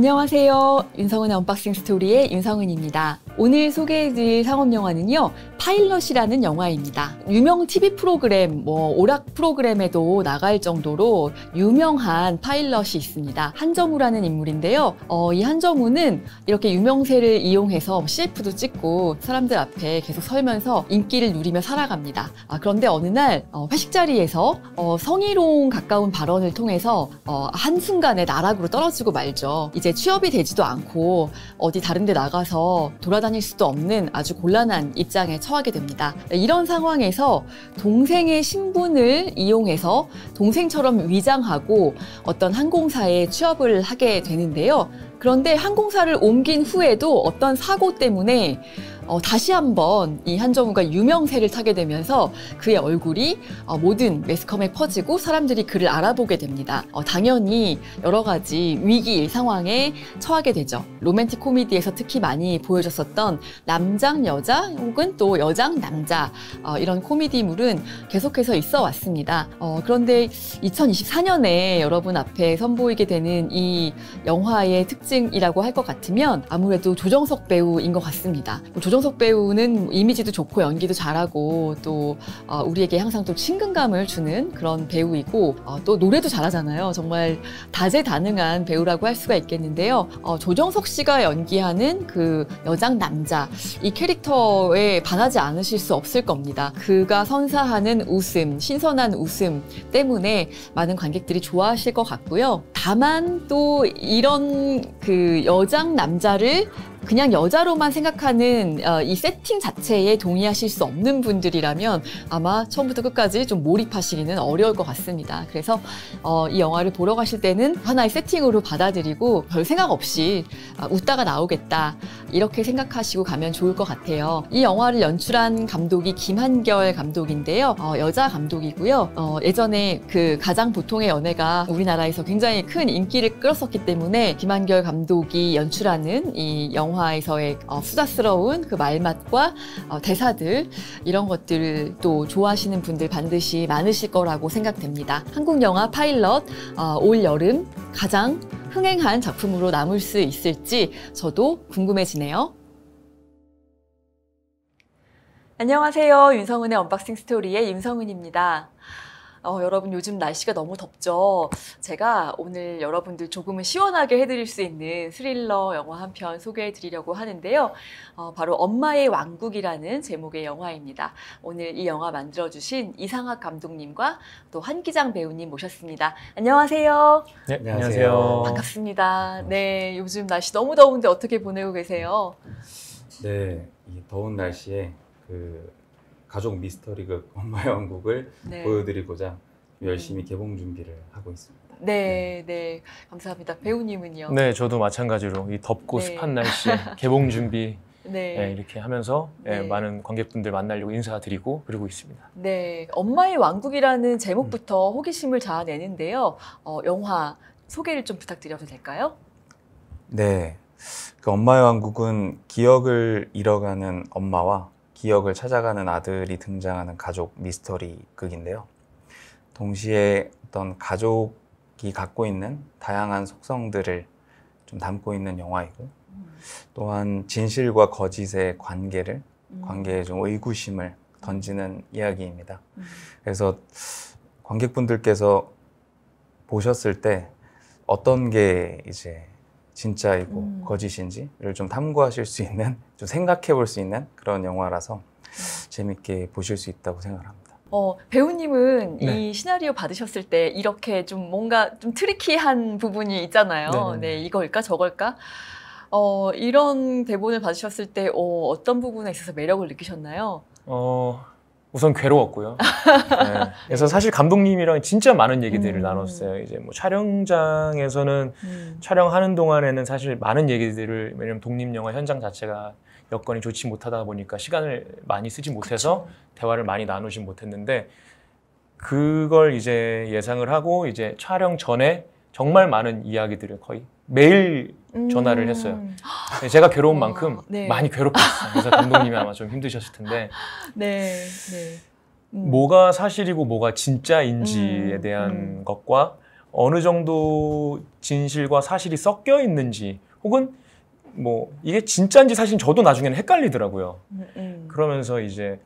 안녕하세요. 윤성은의 언박싱 스토리의 윤성은입니다. 오늘 소개해드릴 상업 영화는요, 파일럿이라는 영화입니다. 유명 TV 프로그램, 뭐, 오락 프로그램에도 나갈 정도로 유명한 파일럿이 있습니다. 한정우라는 인물인데요. 어, 이 한정우는 이렇게 유명세를 이용해서 CF도 뭐 찍고 사람들 앞에 계속 설면서 인기를 누리며 살아갑니다. 아, 그런데 어느 날 어, 회식 자리에서 어, 성희롱 가까운 발언을 통해서 어, 한순간에 나락으로 떨어지고 말죠. 이제 이렇 취업이 되지도 않고 어디 다른 데 나가서 돌아다닐 수도 없는 아주 곤란한 입장에 처하게 됩니다. 네, 이런 상황에서 동생의 신분을 이용해서 동생처럼 위장하고 어떤 항공사에 취업을 하게 되는데요. 그런데 항공사를 옮긴 후에도 어떤 사고 때문에 어, 다시 한번 이 한정우가 유명세를 타게 되면서 그의 얼굴이 어, 모든 매스컴에 퍼지고 사람들이 그를 알아보게 됩니다. 어, 당연히 여러 가지 위기 상황에 처하게 되죠. 로맨틱 코미디에서 특히 많이 보여줬었던 남장 여자 혹은 또 여장 남자 어, 이런 코미디물은 계속해서 있어 왔습니다. 어, 그런데 2024년에 여러분 앞에 선보이게 되는 이 영화의 특징이라고 할 것 같으면 아무래도 조정석 배우인 것 같습니다. 뭐 조정 이정석 배우는 이미지도 좋고 연기도 잘하고 또 어, 우리에게 항상 또 친근감을 주는 그런 배우이고 어, 또 노래도 잘하잖아요. 정말 다재다능한 배우라고 할 수가 있겠는데요. 어, 조정석 씨가 연기하는 그 여장 남자 이 캐릭터에 반하지 않으실 수 없을 겁니다. 그가 선사하는 웃음, 신선한 웃음 때문에 많은 관객들이 좋아하실 것 같고요. 다만 또 이런 그 여장 남자를 그냥 여자로만 생각하는 어, 이 세팅 자체에 동의하실 수 없는 분들이라면 아마 처음부터 끝까지 좀 몰입하시기는 어려울 것 같습니다. 그래서 어, 이 영화를 보러 가실 때는 하나의 세팅으로 받아들이고 별 생각 없이 아, 웃다가 나오겠다 이렇게 생각하시고 가면 좋을 것 같아요. 이 영화를 연출한 감독이 김한결 감독인데요. 어, 여자 감독이고요. 어, 예전에 그 가장 보통의 연애가 우리나라에서 굉장히 큰 인기를 끌었었기 때문에 김한결 감독이 연출하는 이 영화 영화에서의 어, 수다스러운 그 말맛과 어, 대사들 이런 것들 또 좋아하시는 분들 반드시 많으실 거라고 생각됩니다. 한국 영화 파일럿 어, 올 여름 가장 흥행한 작품으로 남을 수 있을지 저도 궁금해지네요. 안녕하세요. 윤성훈의 언박싱 스토리의 윤성훈입니다 어, 여러분 요즘 날씨가 너무 덥죠? 제가 오늘 여러분들 조금은 시원하게 해드릴 수 있는 스릴러 영화 한 편 소개해드리려고 하는데요. 어, 바로 엄마의 왕국이라는 제목의 영화입니다. 오늘 이 영화 만들어주신 이상학 감독님과 또 한기장 배우님 모셨습니다. 안녕하세요. 네, 안녕하세요. 반갑습니다. 네, 요즘 날씨 너무 더운데 어떻게 보내고 계세요? 네, 이 더운 날씨에 그 가족 미스터리극 그 엄마 의왕국을 네. 보여드리고자 열심히 네. 개봉 준비를 하고 있습니다. 네, 네, 네, 감사합니다. 배우님은요? 네, 저도 마찬가지로 이 덥고 네. 습한 날씨 개봉 준비 네. 예, 이렇게 하면서 예, 네. 많은 관객분들 만나려고 인사드리고 그러고 있습니다. 네, 엄마의 왕국이라는 제목부터 음. 호기심을 자아내는데요. 어, 영화 소개를 좀 부탁드려도 될까요? 네, 그 엄마의 왕국은 기억을 잃어가는 엄마와 기억을 찾아가는 아들이 등장하는 가족 미스터리 극인데요. 동시에 어떤 가족이 갖고 있는 다양한 속성들을 좀 담고 있는 영화이고 또한 진실과 거짓의 관계를 음. 관계에 좀 의구심을 음. 던지는 이야기입니다. 음. 그래서 관객분들께서 보셨을 때 어떤 게 이제 진짜이고 음. 거짓인지를 좀 탐구하실 수 있는 좀 생각해 볼 수 있는 그런 영화라서 재밌게 보실 수 있다고 생각합니다. 어, 배우님은 네. 이 시나리오 받으셨을 때 이렇게 좀 뭔가 좀 트리키한 부분이 있잖아요. 네네네. 네, 네. 네, 이걸까 저걸까? 어, 이런 대본을 받으셨을 때 어, 어떤 부분에 있어서 매력을 느끼셨나요? 어, 우선 괴로웠고요. 네. 그래서 사실 감독님이랑 진짜 많은 얘기들을 음. 나눴어요. 이제 뭐 촬영장에서는 음. 촬영하는 동안에는 사실 많은 얘기들을 왜냐면 독립 영화 현장 자체가 여건이 좋지 못하다 보니까 시간을 많이 쓰지 못해서 그쵸. 대화를 많이 나누지 못했는데 그걸 이제 예상을 하고 이제 촬영 전에 정말 많은 이야기들을 거의 매일 전화를 했어요. 음. 네, 제가 괴로운 어, 만큼 어, 네. 많이 괴롭혔어요. 그래서 감독님이 아마 좀 힘드셨을 텐데. 네. 네. 음. 뭐가 사실이고 뭐가 진짜인지에 음. 대한 음. 것과 어느 정도 진실과 사실이 섞여 있는지 혹은 뭐 이게 진짜인지 사실 저도 나중에는 헷갈리더라고요. 음, 그러면서 이제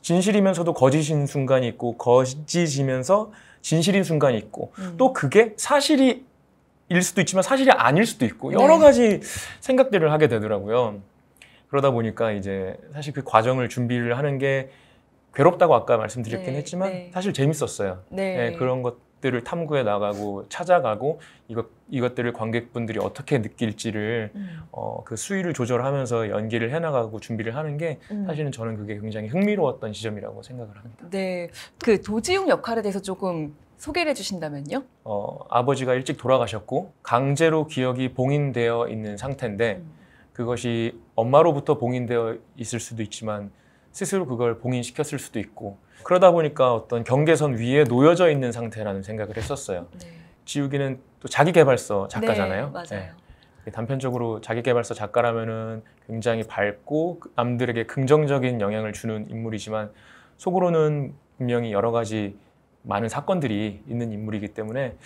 진실이면서도 거짓인 순간이 있고 거짓이면서 진실인 순간이 있고 또 그게 사실이 일 수도 있지만 사실이 아닐 수도 있고 네. 여러 가지 생각들을 하게 되더라고요. 그러다 보니까 이제 사실 그 과정을 준비를 하는 게 괴롭다고 아까 말씀드렸긴 네, 했지만 네. 사실 재밌었어요. 네. 네. 그런 것들을 탐구해 나가고 찾아가고 이것 이것들을 관객분들이 어떻게 느낄지를 음. 어, 그 수위를 조절하면서 연기를 해 나가고 준비를 하는 게 음. 사실은 저는 그게 굉장히 흥미로웠던 지점이라고 생각을 합니다. 네, 그 도지웅 역할에 대해서 조금 소개를 해주신다면요? 어, 아버지가 일찍 돌아가셨고 강제로 기억이 봉인되어 있는 상태인데 음. 그것이 엄마로부터 봉인되어 있을 수도 있지만 스스로 그걸 봉인시켰을 수도 있고 그러다 보니까 어떤 경계선 위에 놓여져 있는 상태라는 생각을 했었어요. 네. 지우기는 또 자기개발서 작가잖아요. 네, 맞아요. 네. 단편적으로 자기개발서 작가라면은 굉장히 밝고 그 남들에게 긍정적인 영향을 주는 인물이지만 속으로는 분명히 여러 가지 많은 사건들이 있는 인물이기 때문에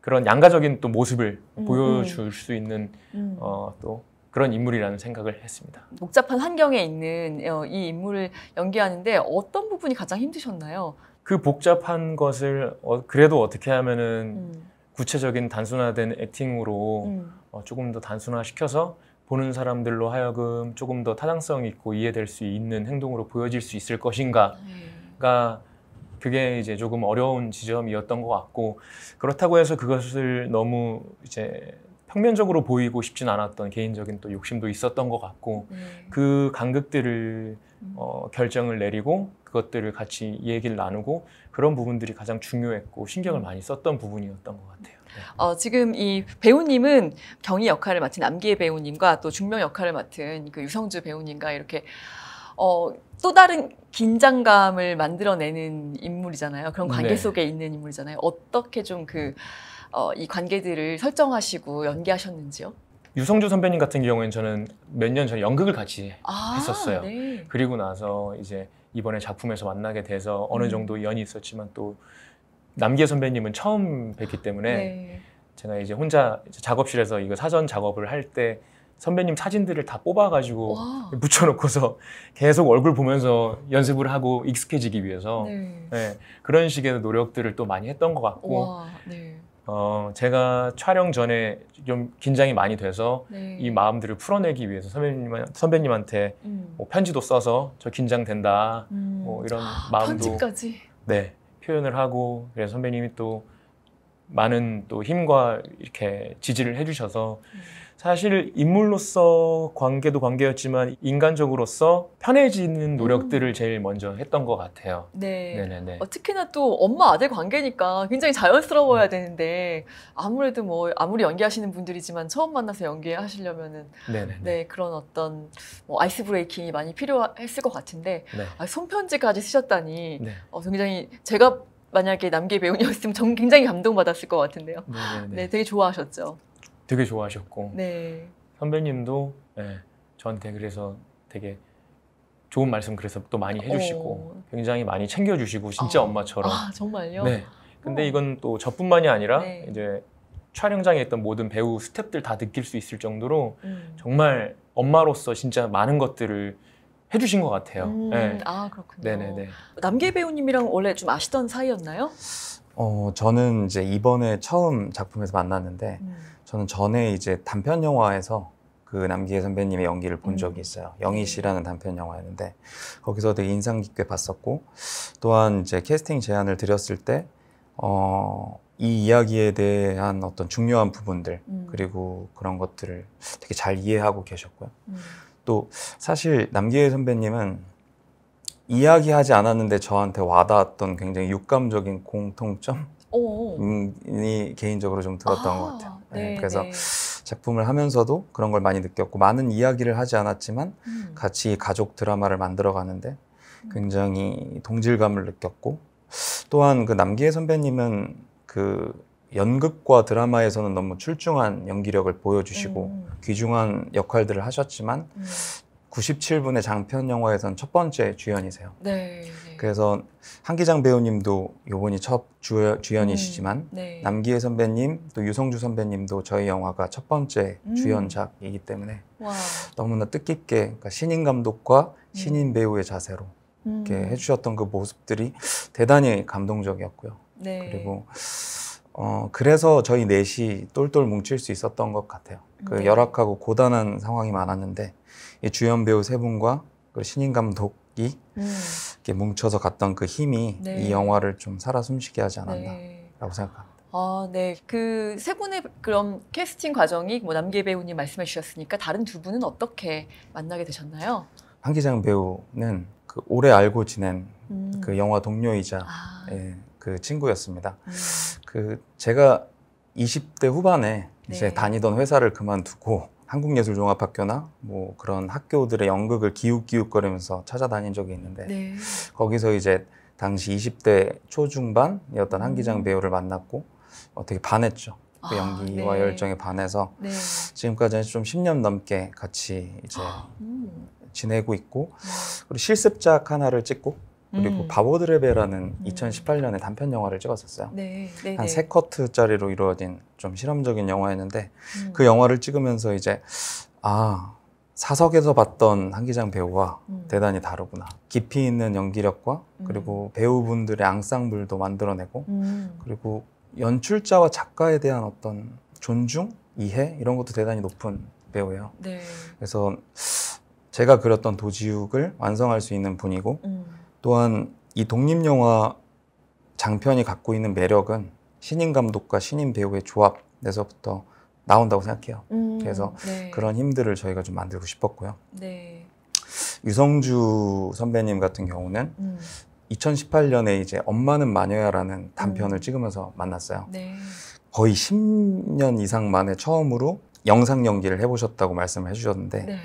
그런 양가적인 또 모습을 음, 음. 보여줄 음. 수 있는 음. 어, 또 그런 인물이라는 생각을 했습니다. 복잡한 환경에 있는 어, 이 인물을 연기하는데 어떤 부분이 가장 힘드셨나요? 그 복잡한 것을 어, 그래도 어떻게 하면은 음. 구체적인 단순화된 액팅으로 음. 어, 조금 더 단순화시켜서 보는 사람들로 하여금 조금 더 타당성 있고 이해될 수 있는 행동으로 보여질 수 있을 것인가가 네. 그게 이제 조금 어려운 지점이었던 것 같고 그렇다고 해서 그것을 너무 이제 평면적으로 보이고 싶진 않았던 개인적인 또 욕심도 있었던 것 같고 음. 그 간극들을 음. 어, 결정을 내리고 그것들을 같이 얘기를 나누고 그런 부분들이 가장 중요했고 신경을 음. 많이 썼던 부분이었던 것 같아요. 네. 어, 지금 이 배우님은 경희 역할을 맡은 남기의 배우님과 또 중명 역할을 맡은 그 유성주 배우님과 이렇게 어, 또 다른 긴장감을 만들어내는 인물이잖아요. 그런 네. 관계 네. 속에 있는 인물이잖아요. 어떻게 좀그 어, 이 관계들을 설정하시고 연기하셨는지요? 유성주 선배님 같은 경우에는 저는 몇 년 전에 연극을 같이 아, 했었어요. 네. 그리고 나서 이제 이번에 작품에서 만나게 돼서 어느 음. 정도 연이 있었지만 또 남기혜 선배님은 처음 뵙기 때문에 네. 제가 이제 혼자 작업실에서 이거 사전 작업을 할때 선배님 사진들을 다 뽑아가지고 와. 붙여놓고서 계속 얼굴 보면서 연습을 하고 익숙해지기 위해서 네. 네, 그런 식의 노력들을 또 많이 했던 것 같고 와, 네. 어, 제가 촬영 전에 좀 긴장이 많이 돼서 네. 이 마음들을 풀어내기 위해서 선배님, 선배님한테 음. 뭐 편지도 써서 저 긴장된다 음. 뭐 이런 아, 마음도 편지까지. 네 표현을 하고 그래서 선배님이 또 많은 또 힘과 이렇게 지지를 해주셔서 음. 사실 인물로서 관계도 관계였지만 인간적으로서 편해지는 노력들을 음. 제일 먼저 했던 것 같아요. 네. 네네네. 어, 특히나 또 엄마 아들 관계니까 굉장히 자연스러워야 음. 되는데 아무래도 뭐 아무리 연기하시는 분들이지만 처음 만나서 연기하시려면은 네네네. 네 그런 어떤 뭐 아이스 브레이킹이 많이 필요했을 것 같은데 네. 아, 손편지까지 쓰셨다니 네. 어, 굉장히 제가 만약에 남기 배우였으면 굉장히 감동받았을 것 같은데요. 네네네. 네 되게 좋아하셨죠. 되게 좋아하셨고 네. 선배님도 네, 저한테 그래서 되게 좋은 말씀 그래서 또 많이 어. 해주시고 오. 굉장히 많이 챙겨주시고 진짜 아. 엄마처럼 아, 정말요? 네. 근데 오. 어. 이건 또 저뿐만이 아니라 네. 이제 촬영장에 있던 모든 배우 스탭들 다 느낄 수 있을 정도로 음. 정말 엄마로서 진짜 많은 것들을 해주신 것 같아요. 음. 네. 아 그렇군요. 네네네. 남계 배우님이랑 원래 좀 아시던 사이였나요? 어 저는 이제 이번에 처음 작품에서 만났는데 음. 저는 전에 이제 단편 영화에서 그 남기혜 선배님의 연기를 본 음. 적이 있어요. 네. 영희 씨라는 단편 영화였는데 거기서 되게 인상 깊게 봤었고 또한 이제 캐스팅 제안을 드렸을 때 어, 이 이야기에 대한 어떤 중요한 부분들 음. 그리고 그런 것들을 되게 잘 이해하고 계셨고요. 음. 또 사실 남기혜 선배님은 이야기하지 않았는데 저한테 와닿았던 굉장히 육감적인 공통점이 오 어, 어. 개인적으로 좀 들었던 아. 것 같아요. 예, 네, 그래서 네. 작품을 하면서도 그런 걸 많이 느꼈고 많은 이야기를 하지 않았지만 음. 같이 가족 드라마를 만들어 가는데 음. 굉장히 동질감을 느꼈고 또한 그 남기혜 선배님은 그 연극과 드라마에서는 너무 출중한 연기력을 보여주시고 음. 귀중한 역할들을 하셨지만 음. 97분의 장편 영화에선 첫 번째 주연이세요. 네. 네. 그래서 한기장 배우님도 요번이 첫 주, 주연이시지만 음, 네. 남기혜 선배님 또 유성주 선배님도 저희 영화가 첫 번째 음. 주연작이기 때문에 와. 너무나 뜻깊게 그러니까 신인 감독과 음. 신인 배우의 자세로 이렇게 음. 해주셨던 그 모습들이 대단히 감동적이었고요. 네. 그리고 어, 그래서 저희 넷이 똘똘 뭉칠 수 있었던 것 같아요. 그 네. 열악하고 고단한 상황이 많았는데 이 주연 배우 세 분과 그 신인 감독이 음. 이렇게 뭉쳐서 갔던 그 힘이 네. 이 영화를 좀 살아 숨쉬게 하지 네. 않았나라고 네. 생각합니다. 아, 네. 그 세 분의 그럼 캐스팅 과정이 뭐 남계 배우님 말씀해 주셨으니까 다른 두 분은 어떻게 만나게 되셨나요? 한기장 배우는 그 오래 알고 지낸 음. 그 영화 동료이자 아. 예, 그 친구였습니다. 음. 그 제가 20대 후반에 네. 이제 다니던 회사를 그만두고 한국예술종합학교나 뭐 그런 학교들의 연극을 기웃기웃거리면서 찾아다닌 적이 있는데 네. 거기서 이제 당시 20대 초중반이었던 음. 한기장 배우를 만났고 어, 떻게 반했죠. 그 아, 연기와 아, 네. 열정에 반해서 네. 지금까지는 좀 10년 넘게 같이 이제 아, 음. 지내고 있고 음. 그리고 실습작 하나를 찍고 그리고 음. 바보드레베라는 2018년에 음. 단편 영화를 찍었었어요. 네, 네 한세 네. 커트짜리로 이루어진 좀 실험적인 영화였는데 음. 그 영화를 찍으면서 이제 아 사석에서 봤던 한기장 배우와 음. 대단히 다르구나. 깊이 있는 연기력과 음. 그리고 배우분들의 앙상블도 만들어내고 음. 그리고 연출자와 작가에 대한 어떤 존중, 이해 이런 것도 대단히 높은 배우예요. 네. 그래서 제가 그렸던 도지욱을 완성할 수 있는 분이고. 또한 이 독립영화 장편이 갖고 있는 매력은 신인 감독과 신인 배우의 조합에서부터 나온다고 생각해요. 음, 그래서 네. 그런 힘들을 저희가 좀 만들고 싶었고요. 네. 유성주 선배님 같은 경우는 음. 2018년에 이제 엄마는 마녀야라는 단편을 음. 찍으면서 만났어요. 네. 거의 10년 이상 만에 처음으로 영상 연기를 해보셨다고 말씀을 해주셨는데 네.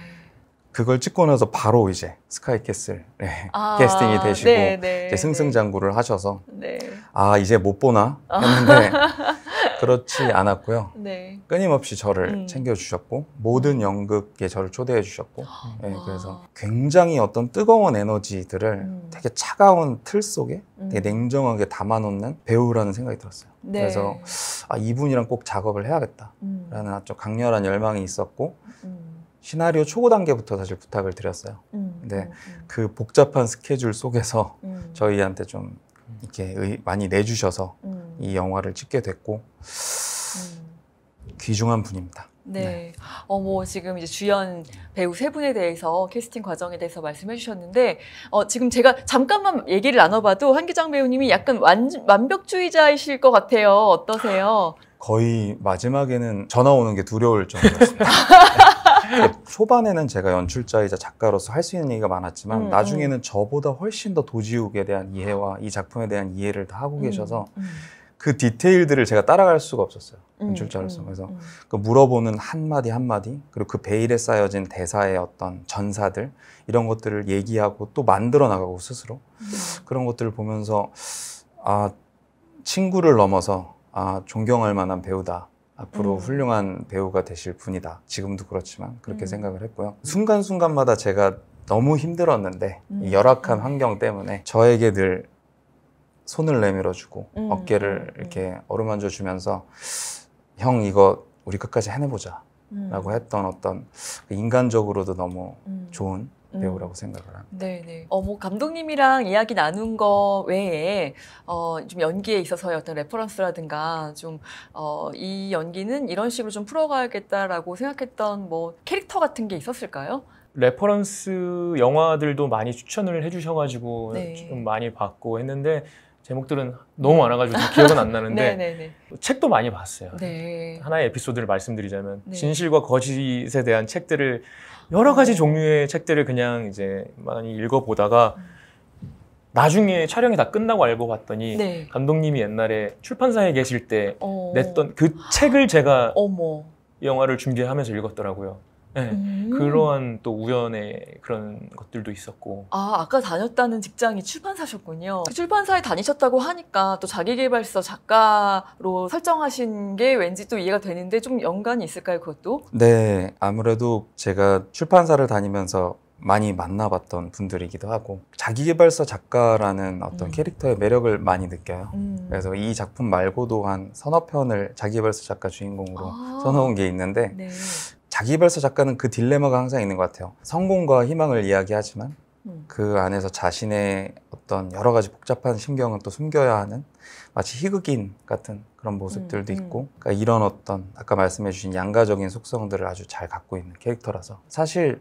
그걸 찍고 나서 바로 이제 스카이캐슬 네, 아, 캐스팅이 되시고 네, 네, 이제 네. 승승장구를 하셔서 네. 아 이제 못 보나 했는데 그렇지 않았고요. 네. 끊임없이 저를 음. 챙겨주셨고 모든 연극에 저를 초대해 주셨고 아. 그래서 굉장히 어떤 뜨거운 에너지들을 음. 되게 차가운 틀 속에 음. 되게 냉정하게 담아놓는 배우라는 생각이 들었어요. 그래서 아, 이분이랑 꼭 작업을 해야겠다라는 음. 아주 강렬한 열망이 있었고 음. 시나리오 초고 단계부터 사실 부탁을 드렸어요. 음, 근데 네, 음, 음. 그 복잡한 스케줄 속에서 음. 저희한테 좀 이렇게 의, 많이 내주셔서 음. 이 영화를 찍게 됐고 음. 귀중한 분입니다. 네. 네. 어, 뭐, 지금 이제 주연 배우 세 분에 대해서 캐스팅 과정에 대해서 말씀해 주셨는데, 어, 지금 제가 잠깐만 얘기를 나눠봐도 한기장 배우님이 약간 완, 완벽주의자이실 것 같아요. 어떠세요? 거의 마지막에는 전화 오는 게 두려울 정도였습니다. 초반에는 제가 연출자이자 작가로서 할 수 있는 얘기가 많았지만 음, 나중에는 음. 저보다 훨씬 더 도지욱에 대한 이해와 이 작품에 대한 이해를 다 하고 음, 계셔서 음. 그 디테일들을 제가 따라갈 수가 없었어요 음, 연출자로서 그래서 그 물어보는 한 마디 한 마디 그리고 그 베일에 쌓여진 대사의 어떤 전사들 이런 것들을 얘기하고 또 만들어 나가고 스스로 그런 것들을 보면서 아 친구를 넘어서 아 존경할 만한 배우다 앞으로 음. 훌륭한 배우가 되실 분이다. 지금도 그렇지만 그렇게 음. 생각을 했고요. 순간순간마다 제가 너무 힘들었는데 음. 이 열악한 환경 때문에 저에게 늘 손을 내밀어주고 음. 어깨를 음. 이렇게 어루만져 주면서 형 이거 우리 끝까지 해내보자라고 음. 했던 어떤 인간적으로도 너무 좋은 음. 배우라고 생각을 합니다. 네네. 어, 뭐 감독님이랑 이야기 나눈 거 외에 어, 좀 연기에 있어서의 어떤 레퍼런스라든가 좀 어, 이 연기는 이런 식으로 좀 풀어가야겠다라고 생각했던 뭐 캐릭터 같은 게 있었을까요? 레퍼런스 영화들도 많이 추천을 해주셔가지고 네. 좀 많이 봤고 했는데 제목들은 너무 많아가지고 기억은 안 나는데 책도 많이 봤어요. 네. 하나의 에피소드를 말씀드리자면 네. 진실과 거짓에 대한 책들을 여러 가지 종류의 책들을 그냥 이제 많이 읽어보다가 나중에 촬영이 다 끝나고 알고 봤더니 네. 감독님이 옛날에 출판사에 계실 때 어... 냈던 그 책을 제가 어머. 영화를 준비하면서 읽었더라고요. 네, 음. 그런 또 우연의 그런 것들도 있었고. 아, 아까 다녔다는 직장이 출판사셨군요. 출판사에 다니셨다고 하니까 또 자기계발서 작가로 설정하신 게 왠지 또 이해가 되는데 좀 연관이 있을까요, 그것도? 네, 아무래도 제가 출판사를 다니면서 많이 만나봤던 분들이기도 하고 자기개발서 작가라는 어떤 음. 캐릭터의 매력을 많이 느껴요. 음. 그래서 이 작품 말고도 한 서너 편을 자기개발서 작가 주인공으로 아. 써놓은 게 있는데 네. 자기발서 작가는 그 딜레마가 항상 있는 것 같아요. 성공과 희망을 이야기하지만 음. 그 안에서 자신의 어떤 여러 가지 복잡한 심경은 또 숨겨야 하는 마치 희극인 같은 그런 모습들도 음, 음. 있고 그러니까 이런 어떤 아까 말씀해 주신 양가적인 속성들을 아주 잘 갖고 있는 캐릭터라서 사실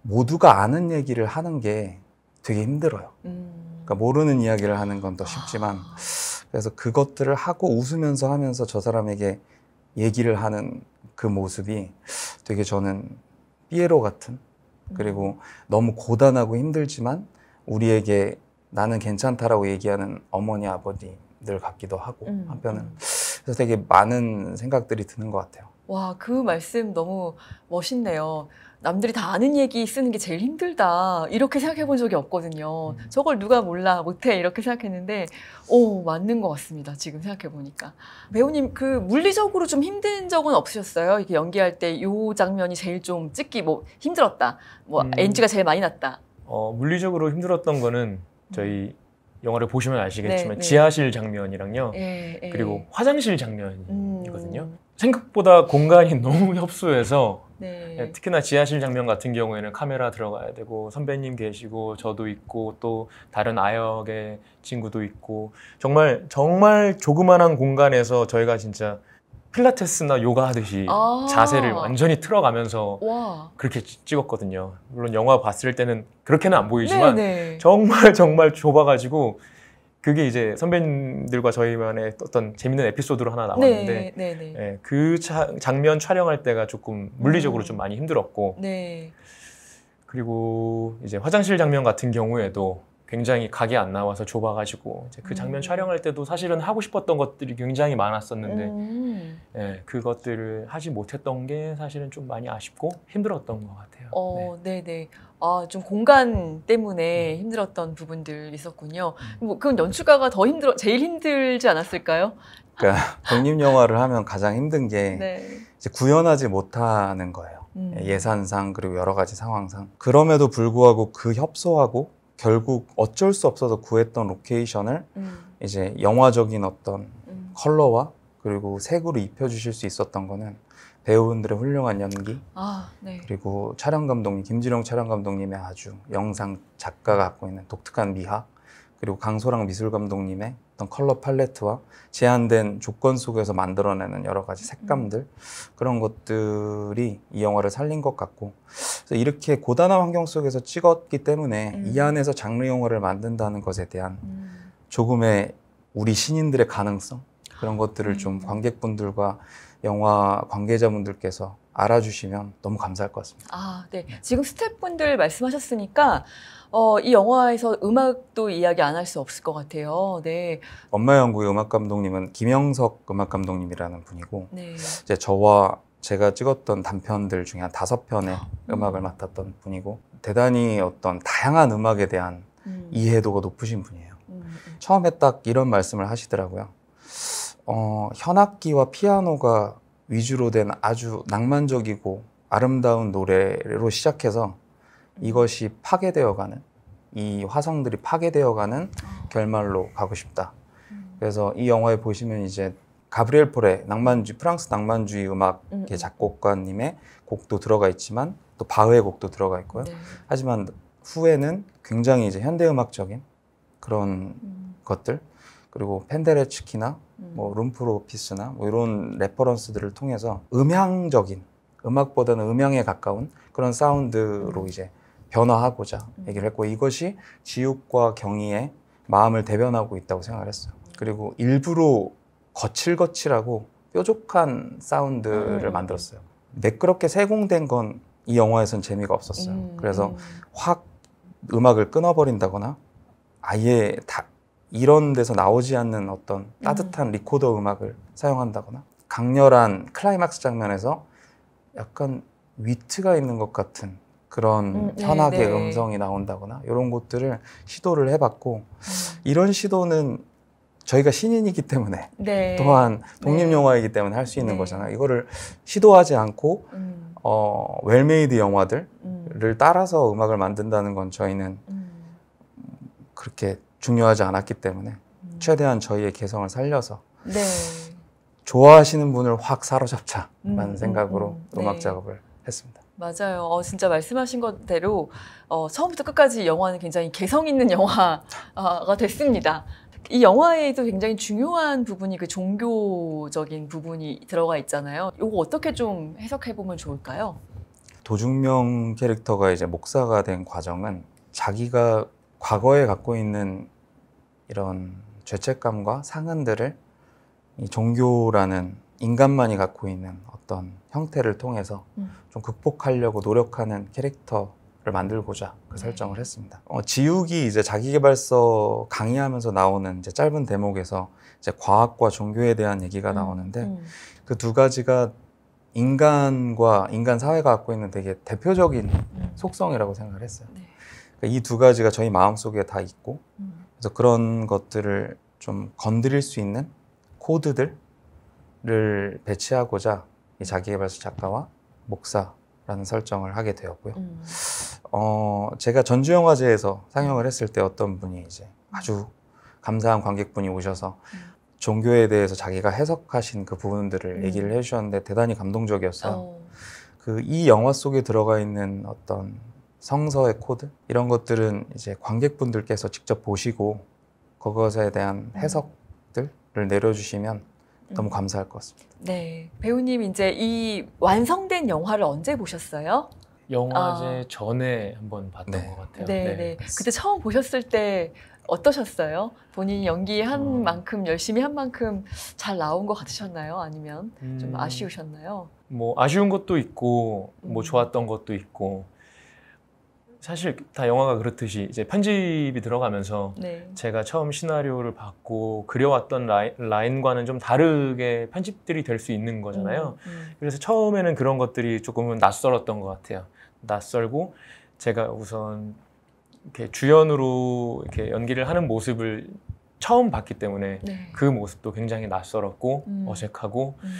모두가 아는 얘기를 하는 게 되게 힘들어요. 음. 그러니까 모르는 이야기를 하는 건 더 쉽지만 아. 그래서 그것들을 하고 웃으면서 하면서 저 사람에게 얘기를 하는 그 모습이 되게 저는 삐에로 같은 그리고 너무 고단하고 힘들지만 우리에게 나는 괜찮다라고 얘기하는 어머니 아버지들 같기도 하고 음. 한편은 음. 그래서 되게 많은 생각들이 드는 것 같아요. 와 그 말씀 너무 멋있네요. 남들이 다 아는 얘기 쓰는 게 제일 힘들다 이렇게 생각해 본 적이 없거든요. 음. 저걸 누가 몰라 못해 이렇게 생각했는데 오 맞는 것 같습니다. 지금 생각해 보니까 배우님 그 물리적으로 좀 힘든 적은 없으셨어요? 이렇게 연기할 때 요 장면이 제일 좀 찍기 뭐 힘들었다 뭐 음. NG가 제일 많이 났다. 어 물리적으로 힘들었던 거는 음. 저희 영화를 보시면 아시겠지만 네, 네. 지하실 장면이랑요 네, 그리고 화장실 장면이거든요. 음. 생각보다 공간이 너무 협소해서 네. 예, 특히나 지하실 장면 같은 경우에는 카메라 들어가야 되고 선배님 계시고 저도 있고 또 다른 아역의 친구도 있고 정말 정말 조그만한 공간에서 저희가 진짜 필라테스나 요가 하듯이 아 자세를 완전히 틀어가면서 와. 그렇게 찍었거든요. 물론 영화 봤을 때는 그렇게는 안 보이지만 네네. 네. 정말 정말 좁아가지고 그게 이제 선배님들과 저희만의 어떤 재밌는 에피소드로 하나 네, 나왔는데 네, 네, 네. 그 차, 장면 촬영할 때가 조금 물리적으로 음. 좀 많이 힘들었고 네. 그리고 이제 화장실 장면 같은 경우에도 굉장히 각이 안 나와서 좁아가지고 그 장면 음. 촬영할 때도 사실은 하고 싶었던 것들이 굉장히 많았었는데 음. 예, 그것들을 하지 못했던 게 사실은 좀 많이 아쉽고 힘들었던 것 같아요. 어, 네, 네. 아, 좀 공간 때문에 음. 힘들었던 부분들 있었군요. 음. 뭐, 그럼 연출가가 더 힘들어, 제일 힘들지 않았을까요? 그러니까 독립 영화를 하면 가장 힘든 게 네. 이제 구현하지 못하는 거예요. 음. 예, 예산상 그리고 여러 가지 상황상. 그럼에도 불구하고 그 협소하고 결국 어쩔 수 없어서 구했던 로케이션을 음. 이제 영화적인 어떤 음. 컬러와 그리고 색으로 입혀주실 수 있었던 거는 배우분들의 훌륭한 연기 아, 네. 그리고 촬영 감독님 김지령 촬영 감독님의 아주 영상 작가가 갖고 있는 독특한 미학 그리고 강소랑 미술 감독님의 어떤 컬러 팔레트와 제한된 조건 속에서 만들어내는 여러 가지 색감들 그런 것들이 이 영화를 살린 것 같고 그래서 이렇게 고단한 환경 속에서 찍었기 때문에 음. 이 안에서 장르 영화를 만든다는 것에 대한 음. 조금의 우리 신인들의 가능성 그런 것들을 음. 좀 관객분들과 영화 관계자분들께서 알아주시면 너무 감사할 것 같습니다. 아, 네. 지금 스태프분들 말씀하셨으니까 어, 이 영화에서 음악도 이야기 안 할 수 없을 것 같아요. 네. 엄마 연구의 음악 감독님은 김영석 음악 감독님이라는 분이고 네. 이제 저와 제가 찍었던 단편들 중에 한 다섯 편의 음. 음악을 맡았던 분이고 대단히 어떤 다양한 음악에 대한 음. 이해도가 높으신 분이에요. 음. 음. 처음에 딱 이런 말씀을 하시더라고요. 어, 현악기와 피아노가 위주로 된 아주 낭만적이고 아름다운 노래로 시작해서 이것이 파괴되어가는 이 화성들이 파괴되어가는 결말로 가고 싶다. 그래서 이 영화에 보시면 이제 가브리엘 포레 낭만주의 프랑스 낭만주의 음악의 음. 작곡가님의 곡도 들어가 있지만 또 바흐의 곡도 들어가 있고요. 네. 하지만 후에는 굉장히 이제 현대 음악적인 그런 음. 것들 그리고 펜데레츠키나 음. 뭐 룸프로피스나 뭐 이런 레퍼런스들을 통해서 음향적인 음악보다는 음향에 가까운 그런 사운드로 음. 이제 변화하고자 얘기를 했고 이것이 지육과 경희의 마음을 대변하고 있다고 생각을 했어요. 그리고 일부러 거칠거칠하고 뾰족한 사운드를 음. 만들었어요. 매끄럽게 세공된 건 이 영화에선 재미가 없었어요. 음. 그래서 확 음악을 끊어버린다거나 아예 다 이런 데서 나오지 않는 어떤 음. 따뜻한 음. 리코더 음악을 사용한다거나 강렬한 클라이막스 장면에서 약간 위트가 있는 것 같은 그런 음, 네, 편하게 네. 음성이 나온다거나 이런 것들을 시도를 해봤고 음. 이런 시도는 저희가 신인이기 때문에 네. 또한 독립 네. 영화이기 때문에 할 수 있는 네. 거잖아요. 이거를 시도하지 않고 음. 어, 웰메이드 영화들을 음. 따라서 음악을 만든다는 건 저희는 음. 그렇게 중요하지 않았기 때문에 음. 최대한 저희의 개성을 살려서 네. 좋아하시는 분을 확 사로잡자라는 생각으로 음악 작업을 했습니다. 맞아요. 어, 진짜 말씀하신 것대로 어, 처음부터 끝까지 영화는 굉장히 개성 있는 영화가 됐습니다. 이 영화에도 굉장히 중요한 부분이 그 종교적인 부분이 들어가 있잖아요. 이거 어떻게 좀 해석해 보면 좋을까요? 도중명 캐릭터가 이제 목사가 된 과정은 자기가 과거에 갖고 있는 이런 죄책감과 상흔들을 이 종교라는 인간만이 갖고 있는 어떤 형태를 통해서 음. 좀 극복하려고 노력하는 캐릭터를 만들고자 그 네. 설정을 했습니다. 어, 지욱이 이제 자기개발서 강의하면서 나오는 이제 짧은 대목에서 이제 과학과 종교에 대한 얘기가 음. 나오는데 음. 그두 가지가 인간과 인간 사회가 갖고 있는 되게 대표적인 음. 속성이라고 생각을 했어요. 네. 그러니까 이두 가지가 저희 마음 속에 다 있고, 음. 그래서 그런 것들을 좀 건드릴 수 있는 코드들을 배치하고자 이 자기개발서 작가와 목사라는 설정을 하게 되었고요. 음. 어, 제가 전주영화제에서 상영을 했을 때 어떤 분이 이제 음. 아주 감사한 관객분이 오셔서 음. 종교에 대해서 자기가 해석하신 그 부분들을 음. 얘기를 해주셨는데 대단히 감동적이었어요. 어. 그이 영화 속에 들어가 있는 어떤 성서의 코드 이런 것들은 이제 관객분들께서 직접 보시고 그것에 대한 음. 해석들을 내려주시면 너무 음. 감사할 것 같습니다. 네, 배우님 이제 이 완성된 영화를 언제 보셨어요? 영화제 아. 전에 한번 봤던 네. 것 같아요. 네, 네. 네. 그때 처음 보셨을 때 어떠셨어요? 본인 연기한 어. 만큼 열심히 한 만큼 잘 나온 것 같으셨나요? 아니면 좀 음. 아쉬우셨나요? 뭐 아쉬운 것도 있고 뭐 음. 좋았던 것도 있고 사실 다 영화가 그렇듯이 이제 편집이 들어가면서 네. 제가 처음 시나리오를 받고 그려왔던 라인, 과는좀 다르게 편집들이 될 수 있는 거잖아요. 음, 음. 그래서 처음에는 그런 것들이 조금은 낯설었던 것 같아요. 낯설고 제가 우선 이렇게 주연으로 이렇게 연기를 하는 모습을 처음 봤기 때문에 네. 그 모습도 굉장히 낯설었고 음. 어색하고 음.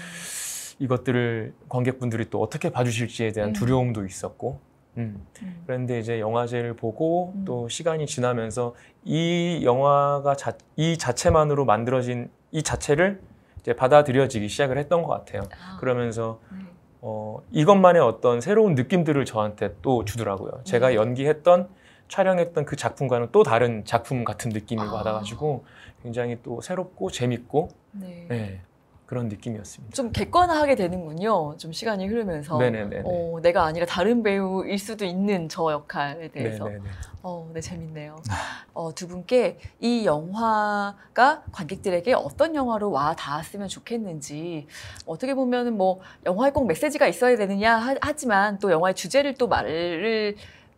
이것들을 관객분들이 또 어떻게 봐주실지에 대한 음. 두려움도 있었고 음. 음. 그런데 이제 영화제를 보고 음. 또 시간이 지나면서 이 영화가 자, 이 자체만으로 만들어진 이 자체를 이제 받아들여지기 시작을 했던 것 같아요. 아. 그러면서 음. 어, 이것만의 어떤 새로운 느낌들을 저한테 또 주더라고요. 제가 네. 연기했던 촬영했던 그 작품과는 또 다른 작품 같은 느낌을 아. 받아가지고 굉장히 또 새롭고 재밌고 네. 네. 그런 느낌이었습니다. 좀 객관화하게 되는군요. 좀 시간이 흐르면서 네네네. 어, 내가 아니라 다른 배우일 수도 있는 저 역할에 대해서. 네네네. 어, 네 재밌네요. 어, 두 분께 이 영화가 관객들에게 어떤 영화로 와 닿았으면 좋겠는지 어떻게 보면뭐 영화에 꼭 메시지가 있어야 되느냐 하, 하지만 또 영화의 주제를 또 말을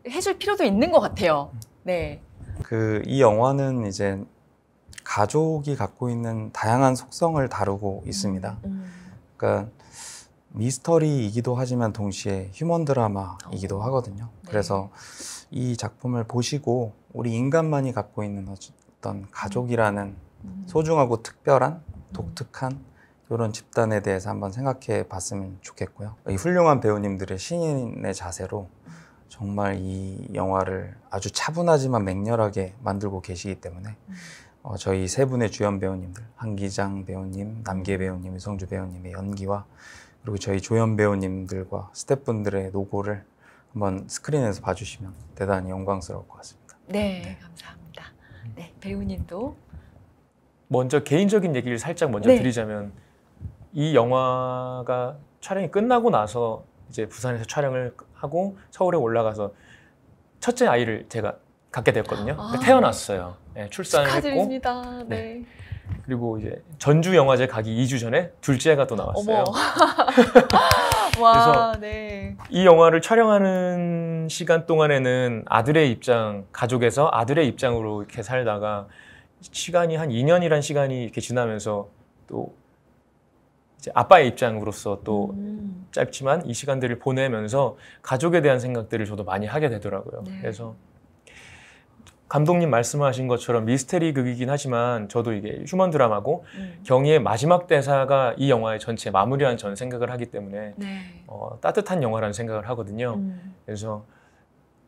해줄 필요도 있는 것 같아요. 음. 네. 그 이 영화는 이제 가족이 갖고 있는 다양한 속성을 다루고 음. 있습니다. 음. 그러니까 미스터리이기도 하지만 동시에 휴먼 드라마이기도 어. 하거든요. 네. 그래서 이 작품을 보시고 우리 인간만이 갖고 있는 어떤 가족이라는 음. 소중하고 특별한 독특한 이런 집단에 대해서 한번 생각해 봤으면 좋겠고요. 이 훌륭한 배우님들의 신인의 자세로 정말 이 영화를 아주 차분하지만 맹렬하게 만들고 계시기 때문에 어, 저희 세 분의 주연 배우님들 한기장 배우님, 남계 배우님, 유성주 배우님의 연기와 그리고 저희 조연 배우님들과 스태프분들의 노고를 한번 스크린에서 봐주시면 대단히 영광스러울 것 같습니다. 네, 네. 감사합니다. 네, 배우님도 먼저 개인적인 얘기를 살짝 먼저 네. 드리자면 이 영화가 촬영이 끝나고 나서 이제 부산에서 촬영을 하고 서울에 올라가서 첫째 아이를 제가 갖게 됐거든요 아. 그러니까 태어났어요. 네, 출산을 축하드립니다. 했고. 네. 네. 그리고 이제 전주 영화제 가기 2주 전에 둘째 가또 나왔어요. 와, 그래서 네. 이 영화를 촬영하는 시간 동안에는 아들의 입장, 가족에서 아들의 입장으로 이렇게 살다가 시간이 한 2년이란 시간이 이렇게 지나면서 또 이제 아빠의 입장으로서 또 음. 짧지만 이 시간들을 보내면서 가족에 대한 생각들을 저도 많이 하게 되더라고요. 네. 그래서 감독님 말씀하신 것처럼 미스테리 극이긴 하지만 저도 이게 휴먼 드라마고 음. 경희의 마지막 대사가 이 영화의 전체 마무리한 전 생각을 하기 때문에 네. 어, 따뜻한 영화라는 생각을 하거든요. 음. 그래서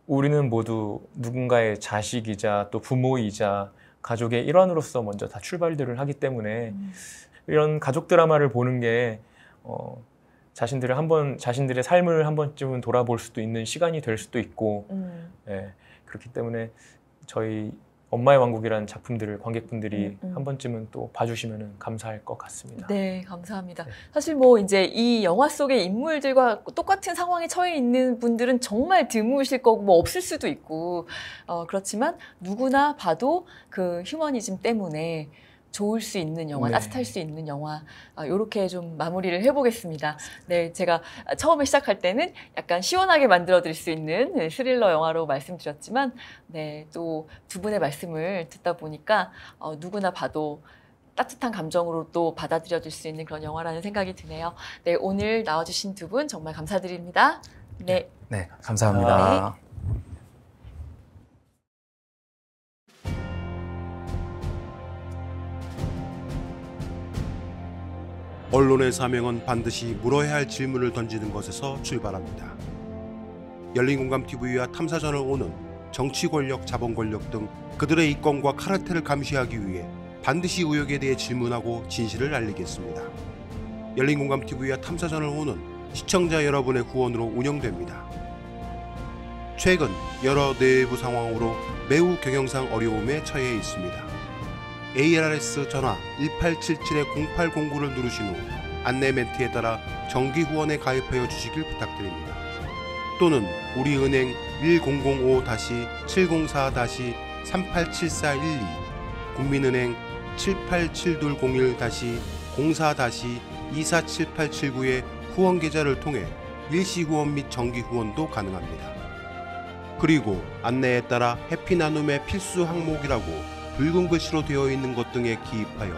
우리는 모두 누군가의 자식이자 또 부모이자 가족의 일환으로서 먼저 다 출발들을 하기 때문에 음. 이런 가족 드라마를 보는 게 어, 자신들을 한번 자신들의 삶을 한 번쯤은 돌아볼 수도 있는 시간이 될 수도 있고 음. 예, 그렇기 때문에 저희 엄마의 왕국이라는 작품들을 관객분들이 음, 음. 한 번쯤은 또 봐주시면 감사할 것 같습니다. 네, 감사합니다. 네. 사실 뭐 이제 이 영화 속의 인물들과 똑같은 상황에 처해 있는 분들은 정말 드무실 거고 뭐 없을 수도 있고 어, 그렇지만 누구나 봐도 그 휴머니즘 때문에 좋을 수 있는 영화, 네. 따뜻할 수 있는 영화 이렇게 아, 좀 마무리를 해보겠습니다. 네, 제가 처음에 시작할 때는 약간 시원하게 만들어드릴 수 있는 네, 스릴러 영화로 말씀드렸지만 네, 또 두 분의 말씀을 듣다 보니까 어, 누구나 봐도 따뜻한 감정으로 또 받아들여질 수 있는 그런 영화라는 생각이 드네요. 네, 오늘 나와주신 두 분 정말 감사드립니다. 네. 네, 네 감사합니다. 네. 언론의 사명은 반드시 물어야 할 질문을 던지는 것에서 출발합니다. 열린공감TV와 탐사전을 오는 정치 권력, 자본 권력 등 그들의 이권과 카르텔을 감시하기 위해 반드시 의혹에 대해 질문하고 진실을 알리겠습니다. 열린공감TV와 탐사전을 오는 시청자 여러분의 후원으로 운영됩니다. 최근 여러 내부 상황으로 매우 경영상 어려움에 처해 있습니다. ARS 전화 1877-0809를 누르신 후 안내 멘트에 따라 정기 후원에 가입하여 주시길 부탁드립니다. 또는 우리은행 1005-704-387412 국민은행 787-01-04-247879의 후원 계좌를 통해 일시 후원 및 정기 후원도 가능합니다. 그리고 안내에 따라 해피 나눔의 필수 항목이라고 붉은 글씨로 되어 있는 것 등에 기입하여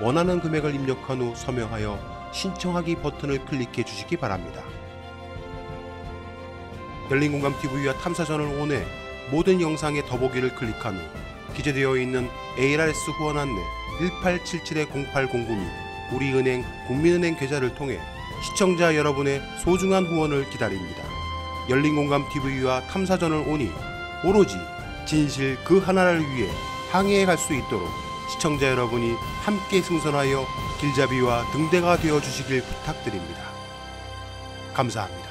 원하는 금액을 입력한 후 서명하여 신청하기 버튼을 클릭해 주시기 바랍니다. 열린공감TV와 탐사전을 오해 모든 영상의 더보기를 클릭한 후 기재되어 있는 ARS 후원 안내 1877-0809및 우리은행 국민은행 계좌를 통해 시청자 여러분의 소중한 후원을 기다립니다. 열린공감TV와 탐사전을 오니 오로지 진실 그 하나를 위해 항해해 갈수 있도록 시청자 여러분이 함께 승선하여 길잡이와 등대가 되어 주시길 부탁드립니다. 감사합니다.